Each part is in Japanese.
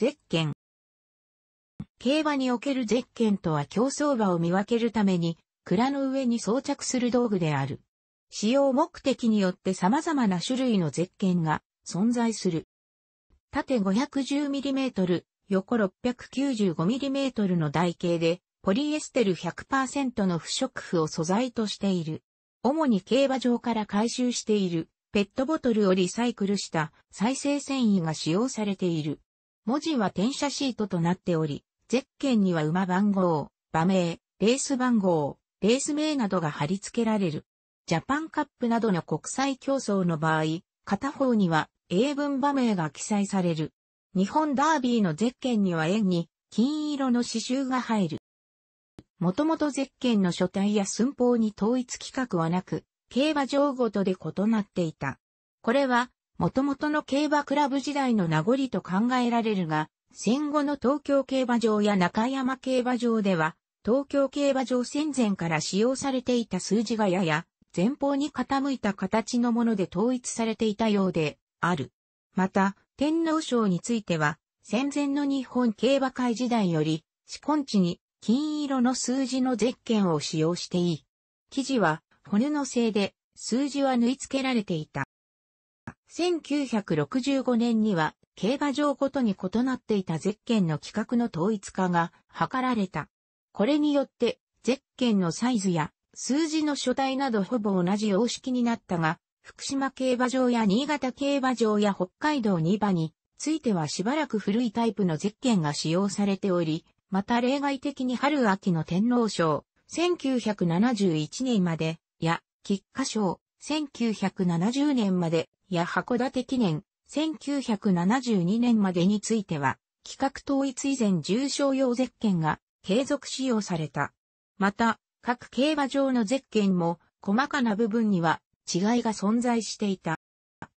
ゼッケン。競馬におけるゼッケンとは競走馬を見分けるために、蔵の上に装着する道具である。使用目的によって様々な種類のゼッケンが存在する。縦 510mm、横 695mm の台形で、ポリエステル100%の不織布を素材としている。主に競馬場から回収しているペットボトルをリサイクルした再生繊維が使用されている。文字は転写シートとなっており、ゼッケンには馬番号、馬名、レース番号、レース名などが貼り付けられる。ジャパンカップなどの国際競争の場合、片方には英文馬名が記載される。日本ダービーのゼッケンには円に金色の刺繍が入る。もともとゼッケンの書体や寸法に統一規格はなく、競馬場ごとで異なっていた。これは元々の競馬クラブ時代の名残と考えられるが、戦後の東京競馬場や中山競馬場では、東京競馬場戦前から使用されていた数字がやや前方に傾いた形のもので統一されていたようである。また、天皇賞については、戦前の日本競馬会時代より、四根地に金色の数字のゼッケンを使用していい。記事は骨の製で、数字は縫い付けられていた。1965年には競馬場ごとに異なっていたゼッケンの規格の統一化が図られた。これによってゼッケンのサイズや数字の書体などほぼ同じ様式になったが、福島競馬場や新潟競馬場や北海道2馬についてはしばらく古いタイプのゼッケンが使用されており、また例外的に春秋の天皇賞、1971年まで、や、菊花賞、1970年までや函館記念、1972年までについては、企画統一以前重症用ゼッケンが継続使用された。また、各競馬場のゼッケンも細かな部分には違いが存在していた。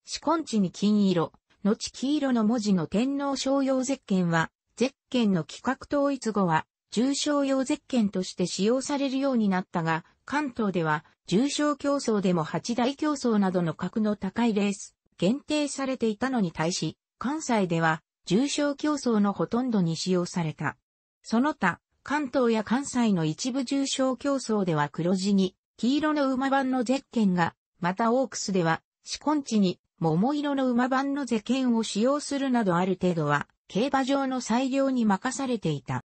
四根地に金色、後黄色の文字の天皇商用ゼッケンは、ゼッケンの企画統一後は重症用ゼッケンとして使用されるようになったが、関東では重症競争でも八大競争などの格の高いレース、限定されていたのに対し、関西では重症競争のほとんどに使用された。その他、関東や関西の一部重症競争では黒地に、黄色の馬版のゼッケンが、またオークスでは、四根地に、桃色の馬版のゼッケンを使用するなどある程度は、競馬場の裁量に任されていた。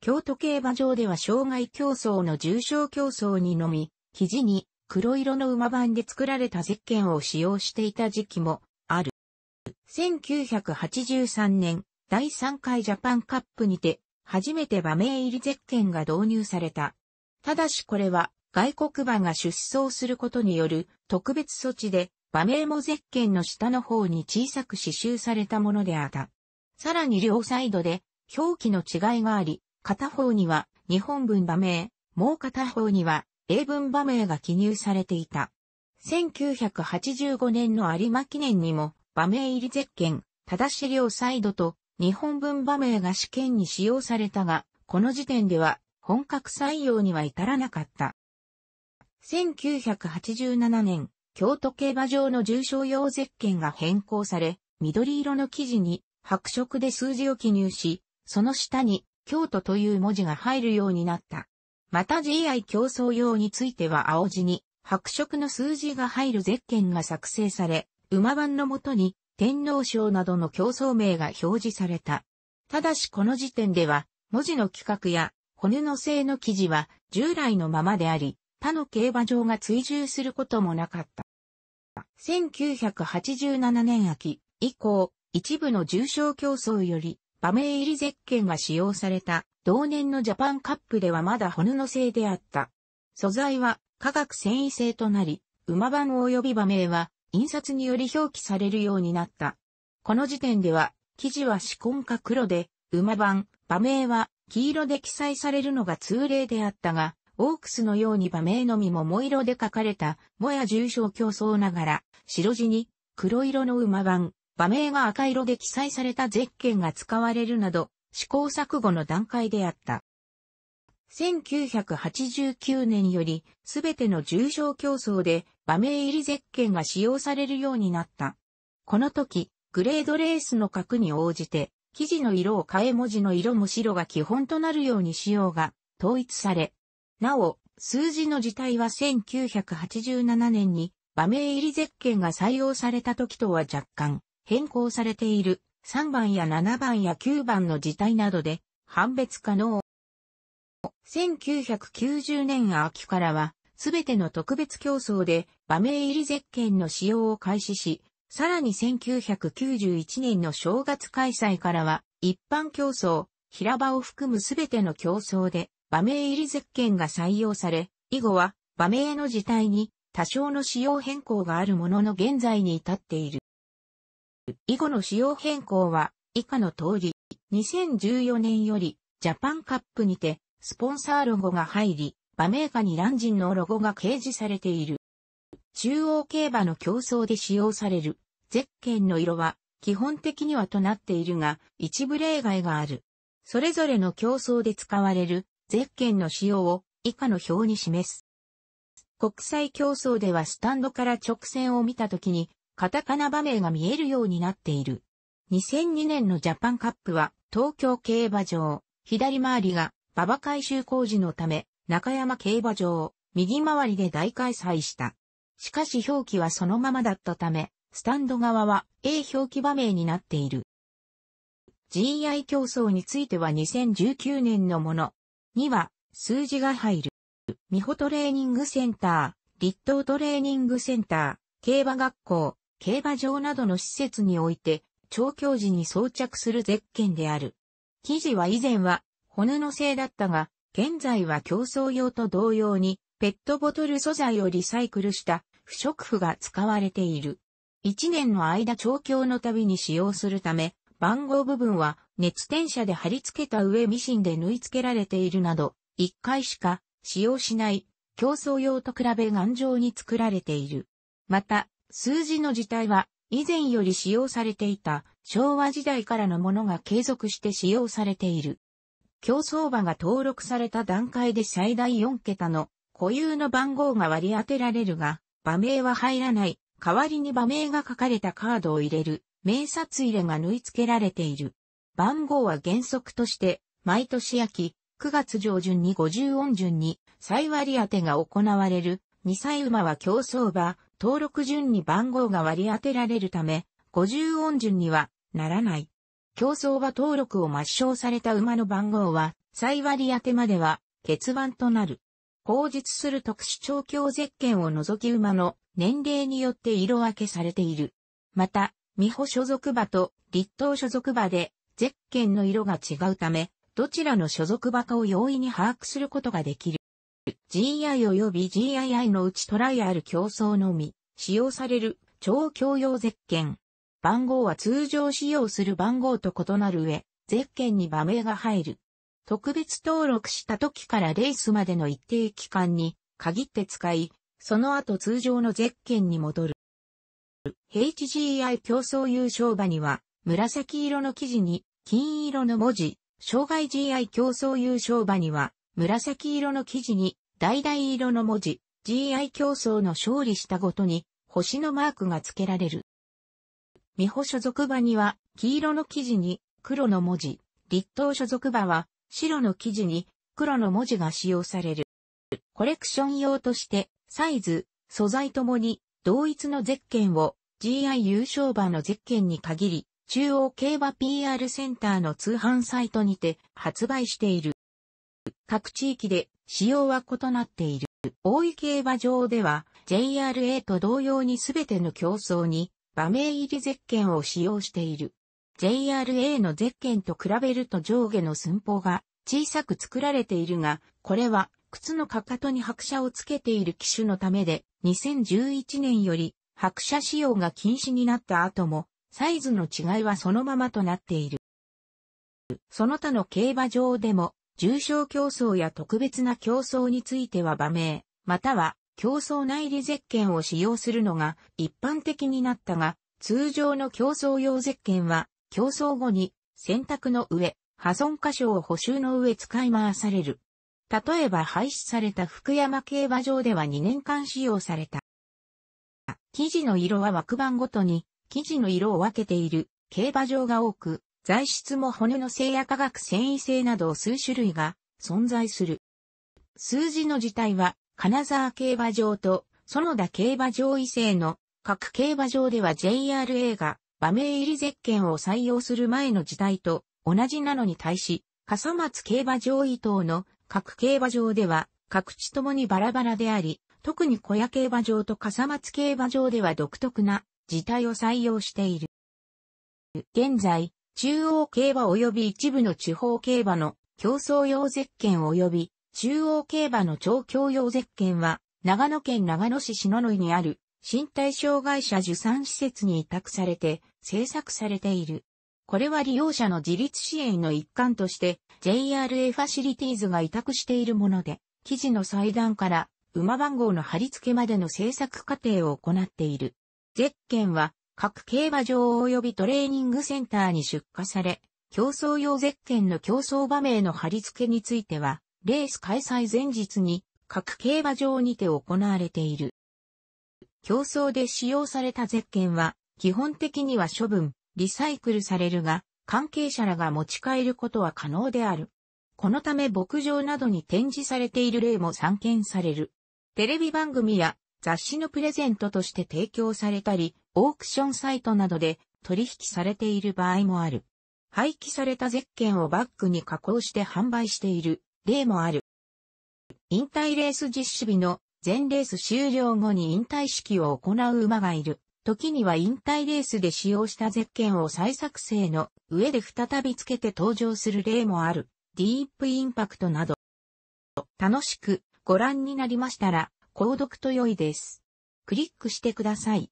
京都競馬場では障害競争の重賞競争にのみ、肘に黒色の馬版で作られたゼッケンを使用していた時期もある。1983年、第3回ジャパンカップにて、初めて馬名入りゼッケンが導入された。ただしこれは、外国馬が出走することによる特別措置で、馬名もゼッケンの下の方に小さく刺繍されたものであった。さらに両サイドで表記の違いがあり、片方には日本文場名、もう片方には英文場名が記入されていた。1985年の有馬記念にも、場名入りゼッケン、正し両サイドと日本文場名が試験に使用されたが、この時点では本格採用には至らなかった。1987年、京都競馬場の重賞用ゼッケンが変更され、緑色の生地に白色で数字を記入し、その下に京都という文字が入るようになった。また GI 競争用については青字に白色の数字が入るゼッケンが作成され、馬番のもとに天皇賞などの競争名が表示された。ただしこの時点では、文字の規格や骨の性の記事は従来のままであり、他の競馬場が追従することもなかった。1987年秋以降、一部の重賞競争より馬名入りゼッケンが使用された同年のジャパンカップではまだホヌの製であった。素材は化学繊維製となり、馬番及び馬名は印刷により表記されるようになった。この時点では、生地は紫根か黒で、馬番、馬名は黄色で記載されるのが通例であったが、オークスのように馬名のみも桃色で書かれた、もや重症競争ながら、白地に黒色の馬番、馬名が赤色で記載されたゼッケンが使われるなど、試行錯誤の段階であった。1989年より、すべての重症競争で、馬名入りゼッケンが使用されるようになった。この時、グレードレースの角に応じて、生地の色を変え文字の色も白が基本となるように仕様が統一され、なお、数字の字体は1987年に、馬名入りゼッケンが採用された時とは若干、変更されている3番や7番や9番の字体などで判別可能。1990年秋からは、すべての特別競争で馬名入りゼッケンの使用を開始し、さらに1991年の正月開催からは、一般競争、平場を含むすべての競争で、馬名入りゼッケンが採用され、以後は、馬名の字体に多少の使用変更があるものの現在に至っている。以後の仕様変更は以下の通り、2014年よりジャパンカップにてスポンサーロゴが入り、馬名下にランジンのロゴが掲示されている。中央競馬の競争で使用されるゼッケンの色は基本的にはとなっているが、一部例外がある。それぞれの競争で使われるゼッケンの使用を以下の表に示す。国際競争ではスタンドから直線を見たときにカタカナ場面が見えるようになっている。2002年のジャパンカップは東京競馬場、左回りが馬場改修工事のため中山競馬場、右回りで大開催した。しかし表記はそのままだったため、スタンド側は A 表記場名になっている。GI 競争については2019年のものには数字が入る。美穂トレーニングセンター、立東トレーニングセンター、競馬学校、競馬場などの施設において、調教時に装着するゼッケンである。生地は以前は骨の製だったが、現在は競争用と同様にペットボトル素材をリサイクルした不織布が使われている。一年の間調教の度に使用するため、番号部分は熱転車で貼り付けた上ミシンで縫い付けられているなど、一回しか使用しない競争用と比べ頑丈に作られている。また、数字の字体は、以前より使用されていた昭和時代からのものが継続して使用されている。競争馬が登録された段階で最大4桁の固有の番号が割り当てられるが、馬名は入らない、代わりに馬名が書かれたカードを入れる、名札入れが縫い付けられている。番号は原則として、毎年秋、9月上旬に50音順に、再割り当てが行われる、2歳馬は競争馬、登録順に番号が割り当てられるため、50音順にはならない。競争馬登録を抹消された馬の番号は、再割り当てまでは、欠番となる。口述する特殊調教ゼッケンを除き馬の年齢によって色分けされている。また、美保所属馬と立東所属馬で、ゼッケンの色が違うため、どちらの所属馬かを容易に把握することができる。GI 及び GII のうちトライアル競争のみ、使用される超共用ゼッケン。番号は通常使用する番号と異なる上、ゼッケンに場名が入る。特別登録した時からレースまでの一定期間に限って使い、その後通常のゼッケンに戻る。HGI 競争優勝馬には、紫色の生地に金色の文字、障害 GI 競争優勝馬には、紫色の生地に、橙色の文字、GI 競争の勝利したごとに、星のマークが付けられる。美穂所属馬には、黄色の生地に、黒の文字、立東所属馬は、白の生地に、黒の文字が使用される。コレクション用として、サイズ、素材ともに、同一のゼッケンを、GI 優勝馬のゼッケンに限り、中央競馬 PR センターの通販サイトにて発売している。各地域で仕様は異なっている。大井競馬場では JRA と同様にすべての競争に馬名入りゼッケンを使用している。JRA のゼッケンと比べると上下の寸法が小さく作られているが、これは靴のかかとに白車をつけている機種のためで、2011年より白車使用が禁止になった後も、サイズの違いはそのままとなっている。その他の競馬場でも、重症競争や特別な競争については場名、または競争内裏ゼッケンを使用するのが一般的になったが、通常の競争用ゼッケンは、競争後に選択の上、破損箇所を補修の上使い回される。例えば廃止された福山競馬場では2年間使用された。生地の色は枠番ごとに、生地の色を分けている競馬場が多く、材質も骨の性や化学繊維性など数種類が存在する。数字の字体は、金沢競馬場と園田競馬場異性の各競馬場では JRA が馬名入りゼッケンを採用する前の時代と同じなのに対し、笠松競馬場以等の各競馬場では各地ともにバラバラであり、特に小屋競馬場と笠松競馬場では独特な字体を採用している。現在、中央競馬及び一部の地方競馬の競争用ゼッケン及び中央競馬の調教用ゼッケンは、長野県長野市篠野にある身体障害者受産施設に委託されて制作されている。これは利用者の自立支援の一環として JRA ファシリティーズが委託しているもので、記事の祭壇から馬番号の貼り付けまでの制作過程を行っている。ゼッケンは各競馬場及びトレーニングセンターに出荷され、競争用ゼッケンの競争場名の貼り付けについては、レース開催前日に各競馬場にて行われている。競争で使用されたゼッケンは、基本的には処分、リサイクルされるが、関係者らが持ち帰ることは可能である。このため牧場などに展示されている例も散見される。テレビ番組や雑誌のプレゼントとして提供されたり、オークションサイトなどで取引されている場合もある。廃棄されたゼッケンをバッグに加工して販売している例もある。引退レース実施日の全レース終了後に引退式を行う馬がいる。時には引退レースで使用したゼッケンを再作成の上で再びつけて登場する例もある。ディープインパクトなど。楽しくご覧になりましたら、購読と良いです。クリックしてください。